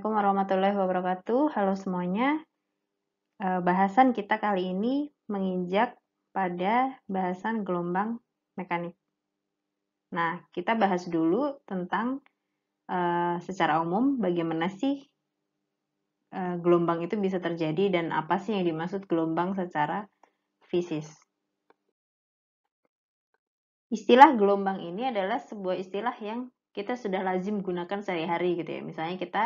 Assalamualaikum warahmatullahi wabarakatuh. Halo semuanya. Eh, bahasan kita kali ini menginjak pada bahasan gelombang mekanik. Nah, kita bahas dulu tentang eh, secara umum bagaimana sih eh, gelombang itu bisa terjadi dan apa sih yang dimaksud gelombang secara fisis. Istilah gelombang ini adalah sebuah istilah yang kita sudah lazim gunakan sehari-hari gitu ya. Misalnya kita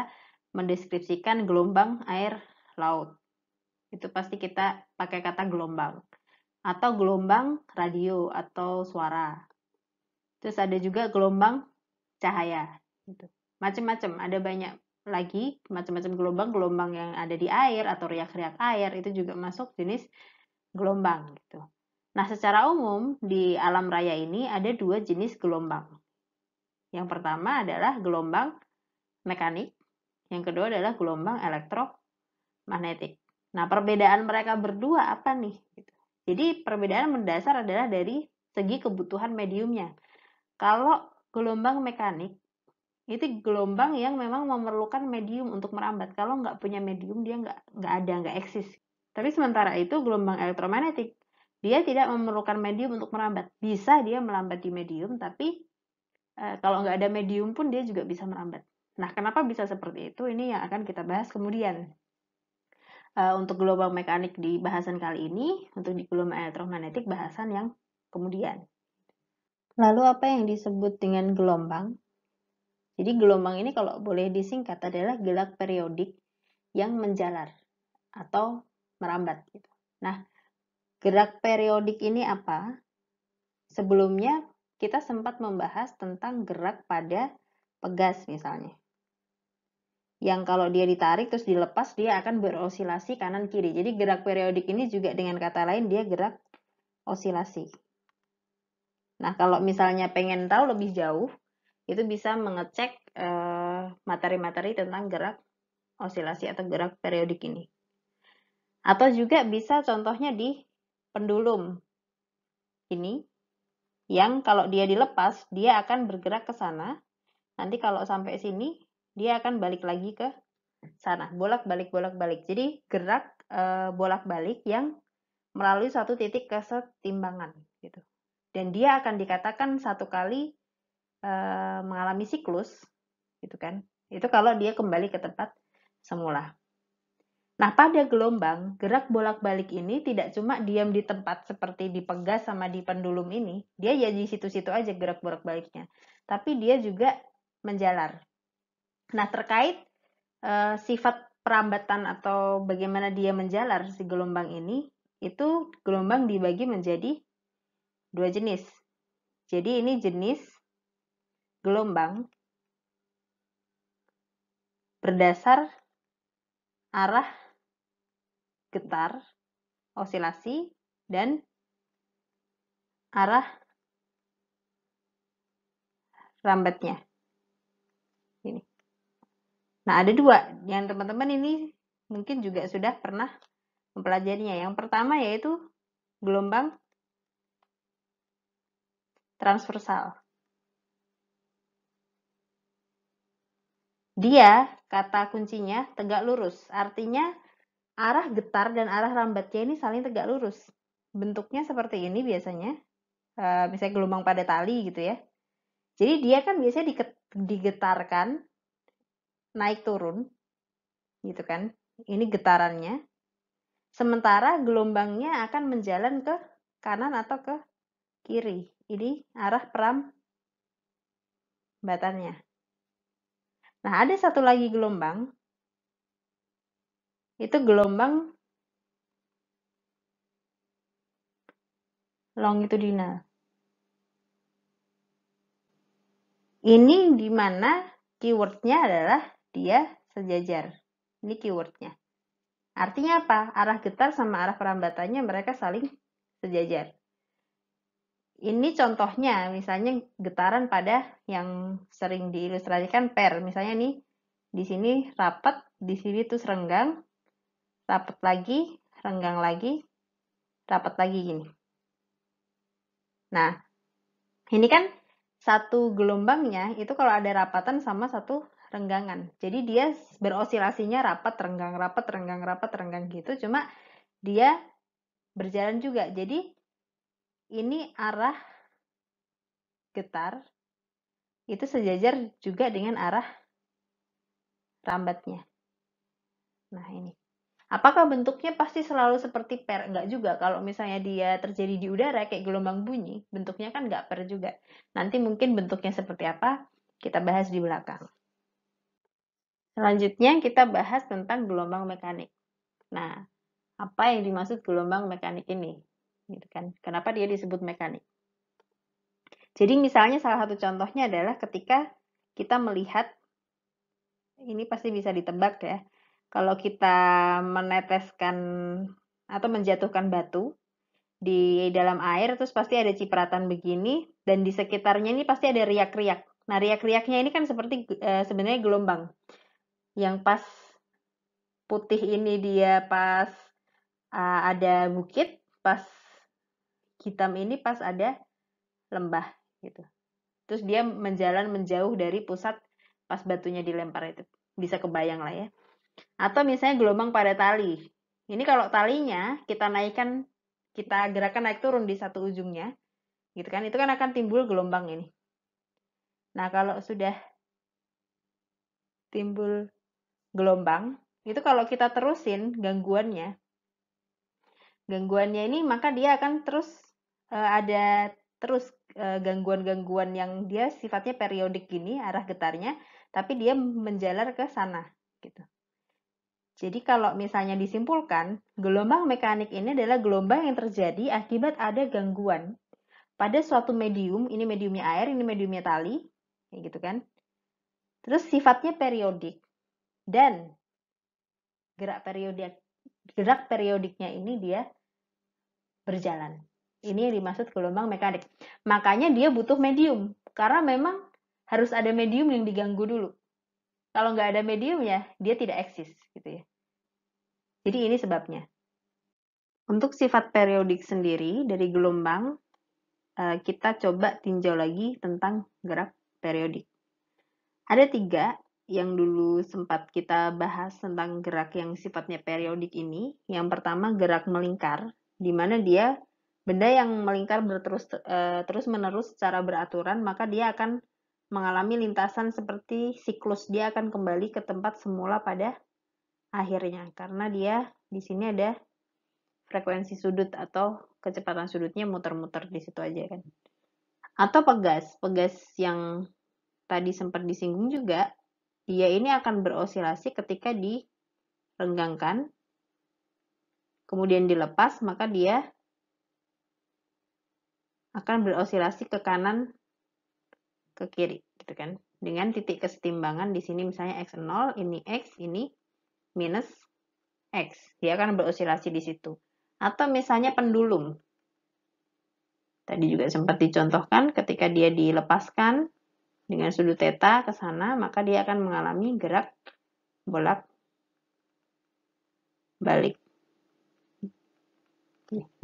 mendeskripsikan gelombang air laut. Itu pasti kita pakai kata gelombang. Atau gelombang radio atau suara. Terus ada juga gelombang cahaya. Gitu. Macam-macam, ada banyak lagi macam-macam gelombang. Gelombang yang ada di air atau riak-riak air itu juga masuk jenis gelombang. Gitu. Nah, secara umum di alam raya ini ada dua jenis gelombang. Yang pertama adalah gelombang mekanik yang kedua adalah gelombang elektromagnetik. Nah, perbedaan mereka berdua apa nih? Gitu. Jadi, perbedaan mendasar adalah dari segi kebutuhan mediumnya. Kalau gelombang mekanik, itu gelombang yang memang memerlukan medium untuk merambat. Kalau nggak punya medium, dia nggak, nggak ada, nggak eksis. Tapi sementara itu gelombang elektromagnetik, dia tidak memerlukan medium untuk merambat. Bisa dia melambat di medium, tapi e, kalau nggak ada medium pun dia juga bisa merambat. Nah, kenapa bisa seperti itu? Ini yang akan kita bahas kemudian. Eh, untuk gelombang mekanik di bahasan kali ini, untuk di gelombang elektromagnetik bahasan yang kemudian. Lalu apa yang disebut dengan gelombang? Jadi gelombang ini kalau boleh disingkat adalah gelak periodik yang menjalar atau merambat. Gitu. Nah, gerak periodik ini apa? Sebelumnya kita sempat membahas tentang gerak pada pegas misalnya yang kalau dia ditarik terus dilepas dia akan berosilasi kanan kiri. Jadi gerak periodik ini juga dengan kata lain dia gerak osilasi. Nah, kalau misalnya pengen tahu lebih jauh, itu bisa mengecek eh, materi-materi uh, tentang gerak osilasi atau gerak periodik ini. Atau juga bisa contohnya di pendulum ini yang kalau dia dilepas dia akan bergerak ke sana. Nanti kalau sampai sini dia akan balik lagi ke sana bolak-balik bolak-balik jadi gerak e, bolak-balik yang melalui satu titik kesetimbangan gitu dan dia akan dikatakan satu kali e, mengalami siklus gitu kan itu kalau dia kembali ke tempat semula Nah, pada gelombang, gerak bolak-balik ini tidak cuma diam di tempat seperti di Pegas sama di Pendulum ini, dia ya di situ-situ aja gerak bolak-baliknya. Tapi dia juga menjalar. Nah, terkait uh, sifat perambatan atau bagaimana dia menjalar si gelombang ini, itu gelombang dibagi menjadi dua jenis. Jadi ini jenis gelombang berdasar arah getar, osilasi, dan arah rambatnya. Nah, ada dua yang teman-teman ini mungkin juga sudah pernah mempelajarinya. Yang pertama yaitu gelombang transversal. Dia, kata kuncinya, tegak lurus. Artinya, arah getar dan arah lambatnya ini saling tegak lurus. Bentuknya seperti ini biasanya. E, misalnya gelombang pada tali gitu ya. Jadi dia kan biasanya digetarkan naik turun, gitu kan? Ini getarannya. Sementara gelombangnya akan menjalan ke kanan atau ke kiri. Ini arah peram batannya. Nah, ada satu lagi gelombang. Itu gelombang longitudinal. Ini di mana keywordnya adalah dia sejajar. Ini keywordnya. Artinya apa? Arah getar sama arah perambatannya mereka saling sejajar. Ini contohnya, misalnya getaran pada yang sering diilustrasikan per. Misalnya nih, di sini rapat, di sini terus renggang, rapat lagi, renggang lagi, rapat lagi gini. Nah, ini kan satu gelombangnya itu kalau ada rapatan sama satu renggangan. Jadi dia berosilasinya rapat, renggang, rapat, renggang, rapat, renggang gitu. Cuma dia berjalan juga. Jadi ini arah getar itu sejajar juga dengan arah rambatnya. Nah ini. Apakah bentuknya pasti selalu seperti per? Enggak juga. Kalau misalnya dia terjadi di udara kayak gelombang bunyi, bentuknya kan enggak per juga. Nanti mungkin bentuknya seperti apa, kita bahas di belakang. Selanjutnya kita bahas tentang gelombang mekanik. Nah, apa yang dimaksud gelombang mekanik ini? Gitu kan? Kenapa dia disebut mekanik? Jadi misalnya salah satu contohnya adalah ketika kita melihat, ini pasti bisa ditebak ya, kalau kita meneteskan atau menjatuhkan batu di dalam air, terus pasti ada cipratan begini, dan di sekitarnya ini pasti ada riak-riak. Nah, riak-riaknya ini kan seperti e, sebenarnya gelombang yang pas putih ini dia pas uh, ada bukit, pas hitam ini pas ada lembah gitu. Terus dia menjalan menjauh dari pusat pas batunya dilempar itu. Bisa kebayang lah ya. Atau misalnya gelombang pada tali. Ini kalau talinya kita naikkan, kita gerakan naik turun di satu ujungnya, gitu kan? Itu kan akan timbul gelombang ini. Nah, kalau sudah timbul gelombang, itu kalau kita terusin gangguannya, gangguannya ini maka dia akan terus uh, ada terus eh, gangguan-gangguan uh, yang dia sifatnya periodik gini arah getarnya, tapi dia menjalar ke sana gitu. Jadi kalau misalnya disimpulkan, gelombang mekanik ini adalah gelombang yang terjadi akibat ada gangguan pada suatu medium, ini mediumnya air, ini mediumnya tali, gitu kan. Terus sifatnya periodik. Dan gerak periodik gerak periodiknya ini dia berjalan. Ini yang dimaksud gelombang mekanik. Makanya dia butuh medium karena memang harus ada medium yang diganggu dulu. Kalau nggak ada medium ya, dia tidak eksis gitu ya. Jadi ini sebabnya. Untuk sifat periodik sendiri dari gelombang, eh, kita coba tinjau lagi tentang gerak periodik. Ada tiga yang dulu sempat kita bahas tentang gerak yang sifatnya periodik ini. Yang pertama gerak melingkar, di mana dia benda yang melingkar berterus eh, terus menerus secara beraturan, maka dia akan mengalami lintasan seperti siklus dia akan kembali ke tempat semula pada akhirnya karena dia di sini ada frekuensi sudut atau kecepatan sudutnya muter-muter di situ aja kan. Atau pegas, pegas yang tadi sempat disinggung juga dia ini akan berosilasi ketika direnggangkan, kemudian dilepas, maka dia akan berosilasi ke kanan, ke kiri, gitu kan? Dengan titik kesetimbangan di sini misalnya x0, ini x, ini minus x. Dia akan berosilasi di situ. Atau misalnya pendulum. Tadi juga sempat dicontohkan ketika dia dilepaskan, dengan sudut theta ke sana, maka dia akan mengalami gerak bolak balik.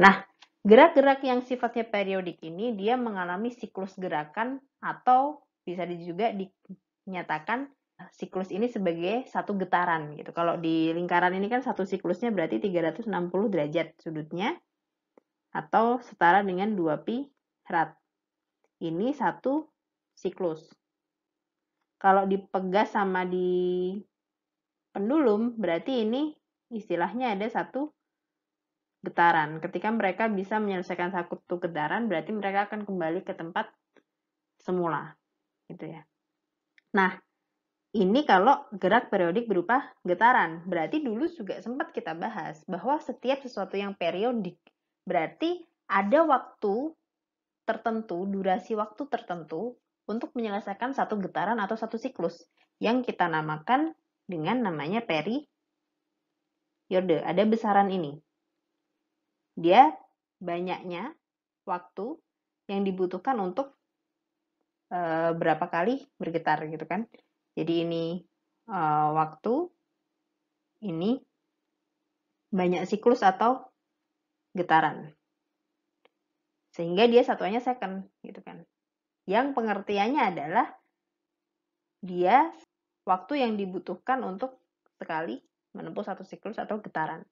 Nah, gerak-gerak yang sifatnya periodik ini dia mengalami siklus gerakan atau bisa juga dinyatakan siklus ini sebagai satu getaran gitu. Kalau di lingkaran ini kan satu siklusnya berarti 360 derajat sudutnya atau setara dengan 2 pi rat. Ini satu siklus. Kalau dipegas sama di pendulum, berarti ini istilahnya ada satu getaran. Ketika mereka bisa menyelesaikan satu getaran, berarti mereka akan kembali ke tempat semula. Gitu ya. Nah, ini kalau gerak periodik berupa getaran. Berarti dulu juga sempat kita bahas bahwa setiap sesuatu yang periodik berarti ada waktu tertentu, durasi waktu tertentu untuk menyelesaikan satu getaran atau satu siklus yang kita namakan dengan namanya peri, periode. Ada besaran ini. Dia banyaknya waktu yang dibutuhkan untuk e, berapa kali bergetar gitu kan. Jadi ini e, waktu, ini banyak siklus atau getaran. Sehingga dia satuannya second gitu kan yang pengertiannya adalah dia waktu yang dibutuhkan untuk sekali menempuh satu siklus atau getaran.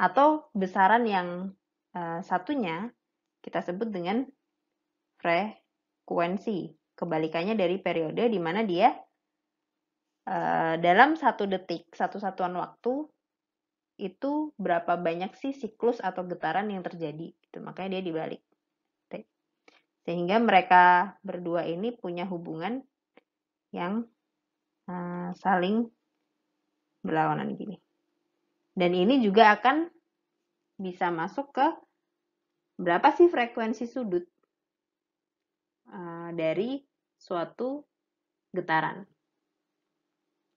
Atau besaran yang uh, satunya kita sebut dengan frekuensi. Kebalikannya dari periode di mana dia uh, dalam satu detik, satu satuan waktu itu berapa banyak sih siklus atau getaran yang terjadi. Itu makanya dia dibalik. Sehingga mereka berdua ini punya hubungan yang uh, saling berlawanan gini. Dan ini juga akan bisa masuk ke berapa sih frekuensi sudut uh, dari suatu getaran.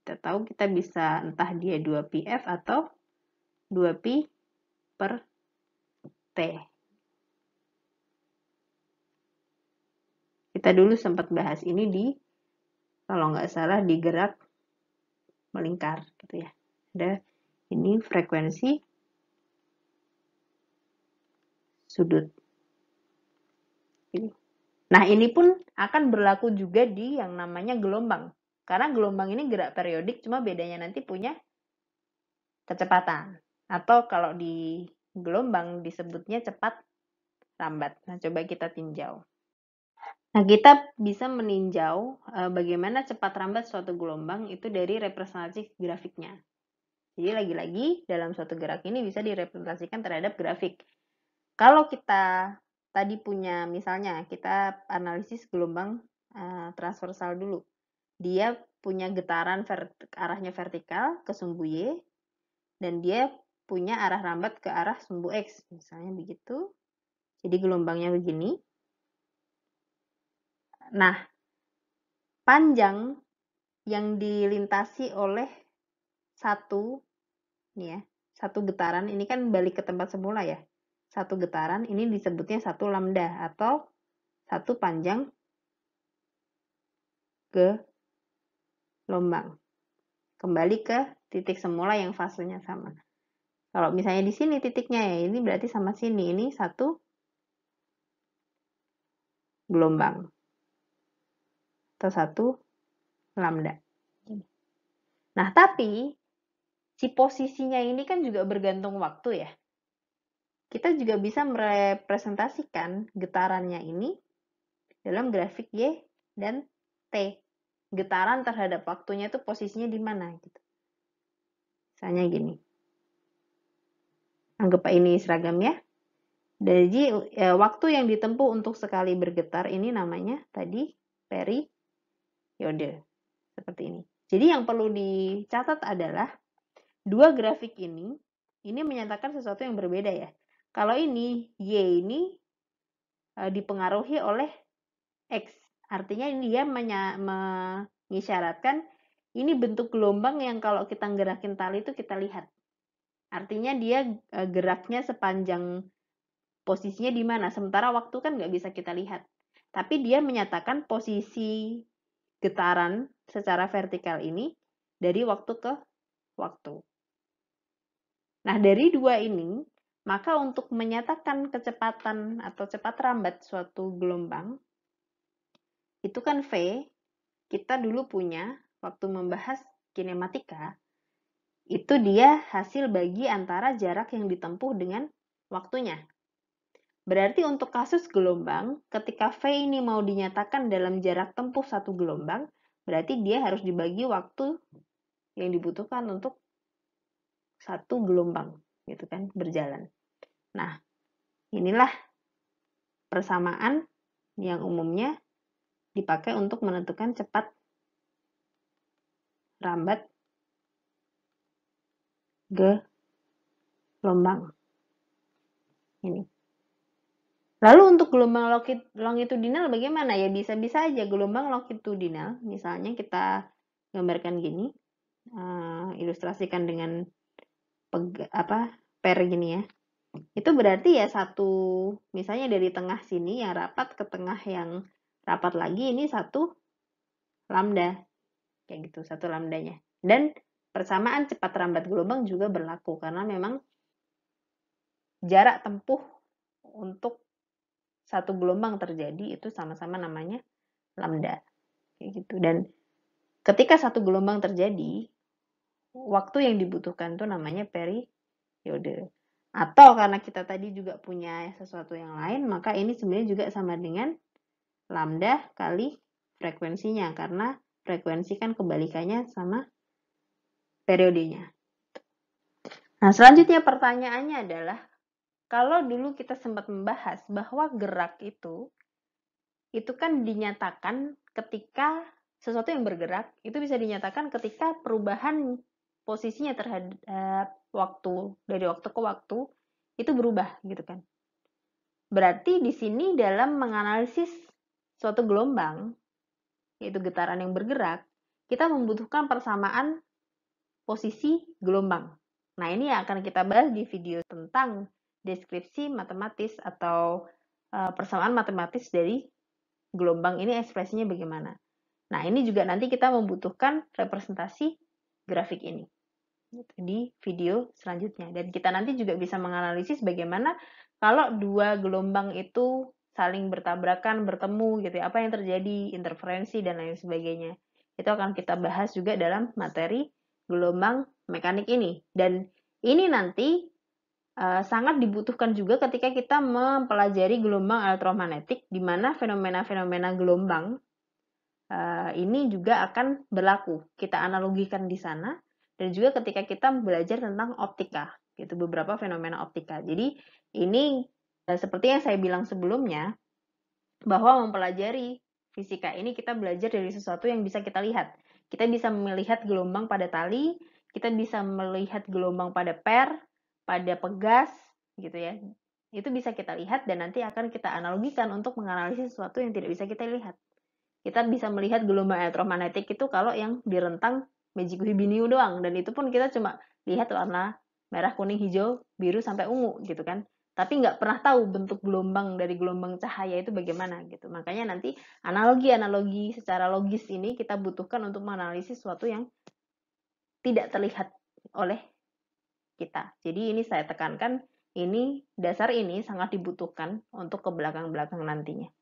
Kita tahu kita bisa entah dia 2PF atau 2P per T. kita dulu sempat bahas ini di kalau nggak salah di gerak melingkar gitu ya ada ini frekuensi sudut ini nah ini pun akan berlaku juga di yang namanya gelombang karena gelombang ini gerak periodik cuma bedanya nanti punya kecepatan atau kalau di gelombang disebutnya cepat lambat nah coba kita tinjau Nah, kita bisa meninjau e, bagaimana cepat rambat suatu gelombang itu dari representasi grafiknya. Jadi lagi-lagi dalam suatu gerak ini bisa direpresentasikan terhadap grafik. Kalau kita tadi punya misalnya kita analisis gelombang e, transversal dulu. Dia punya getaran vert arahnya vertikal ke sumbu Y dan dia punya arah rambat ke arah sumbu X, misalnya begitu. Jadi gelombangnya begini. Nah, panjang yang dilintasi oleh satu nih ya, satu getaran ini kan balik ke tempat semula ya. Satu getaran ini disebutnya satu lambda atau satu panjang ke lombang. Kembali ke titik semula yang fasenya sama. Kalau misalnya di sini titiknya ya, ini berarti sama sini. Ini satu gelombang atau satu lambda. Iya. Nah, tapi si posisinya ini kan juga bergantung waktu ya. Kita juga bisa merepresentasikan getarannya ini dalam grafik Y dan T. Getaran terhadap waktunya itu posisinya di mana gitu. Misalnya gini. Anggap ini seragam ya. Jadi e, waktu yang ditempuh untuk sekali bergetar ini namanya tadi peri periode seperti ini. Jadi yang perlu dicatat adalah dua grafik ini ini menyatakan sesuatu yang berbeda ya. Kalau ini y ini e, dipengaruhi oleh x, artinya ini dia mengisyaratkan ini bentuk gelombang yang kalau kita gerakin tali itu kita lihat. Artinya dia e, geraknya sepanjang posisinya di mana. Sementara waktu kan nggak bisa kita lihat. Tapi dia menyatakan posisi getaran secara vertikal ini dari waktu ke waktu. Nah, dari dua ini, maka untuk menyatakan kecepatan atau cepat rambat suatu gelombang, itu kan V, kita dulu punya waktu membahas kinematika, itu dia hasil bagi antara jarak yang ditempuh dengan waktunya. Berarti untuk kasus gelombang, ketika V ini mau dinyatakan dalam jarak tempuh satu gelombang, berarti dia harus dibagi waktu yang dibutuhkan untuk satu gelombang, gitu kan, berjalan. Nah, inilah persamaan yang umumnya dipakai untuk menentukan cepat rambat gelombang. Ini. Lalu untuk gelombang longitudinal bagaimana? Ya bisa-bisa aja gelombang longitudinal, misalnya kita gambarkan gini, uh, ilustrasikan dengan peg, apa per gini ya. Itu berarti ya satu, misalnya dari tengah sini yang rapat ke tengah yang rapat lagi, ini satu lambda. Kayak gitu, satu lambdanya. Dan persamaan cepat rambat gelombang juga berlaku, karena memang jarak tempuh untuk satu gelombang terjadi itu sama-sama namanya lambda gitu dan ketika satu gelombang terjadi waktu yang dibutuhkan itu namanya periode atau karena kita tadi juga punya sesuatu yang lain maka ini sebenarnya juga sama dengan lambda kali frekuensinya karena frekuensi kan kebalikannya sama periodenya nah selanjutnya pertanyaannya adalah kalau dulu kita sempat membahas bahwa gerak itu itu kan dinyatakan ketika sesuatu yang bergerak itu bisa dinyatakan ketika perubahan posisinya terhadap waktu dari waktu ke waktu itu berubah gitu kan. Berarti di sini dalam menganalisis suatu gelombang yaitu getaran yang bergerak, kita membutuhkan persamaan posisi gelombang. Nah, ini yang akan kita bahas di video tentang deskripsi matematis atau eh, persamaan matematis dari gelombang ini ekspresinya bagaimana. Nah, ini juga nanti kita membutuhkan representasi grafik ini di video selanjutnya. Dan kita nanti juga bisa menganalisis bagaimana kalau dua gelombang itu saling bertabrakan, bertemu gitu ya, apa yang terjadi, interferensi dan lain sebagainya. Itu akan kita bahas juga dalam materi gelombang mekanik ini. Dan ini nanti Eh, sangat dibutuhkan juga ketika kita mempelajari gelombang elektromagnetik, di mana fenomena-fenomena gelombang uh, ini juga akan berlaku. Kita analogikan di sana, dan juga ketika kita belajar tentang optika, yaitu beberapa fenomena optika. Jadi ini uh, seperti yang saya bilang sebelumnya, bahwa mempelajari fisika ini kita belajar dari sesuatu yang bisa kita lihat. Kita bisa melihat gelombang pada tali, kita bisa melihat gelombang pada per, pada pegas gitu ya itu bisa kita lihat dan nanti akan kita analogikan untuk menganalisis sesuatu yang tidak bisa kita lihat. Kita bisa melihat gelombang elektromagnetik itu kalau yang di rentang Mejikuhibiniu doang dan itu pun kita cuma lihat warna merah, kuning, hijau, biru sampai ungu gitu kan. Tapi nggak pernah tahu bentuk gelombang dari gelombang cahaya itu bagaimana gitu. Makanya nanti analogi-analogi secara logis ini kita butuhkan untuk menganalisis sesuatu yang tidak terlihat oleh kita. Jadi ini saya tekankan, ini dasar ini sangat dibutuhkan untuk ke belakang-belakang nantinya.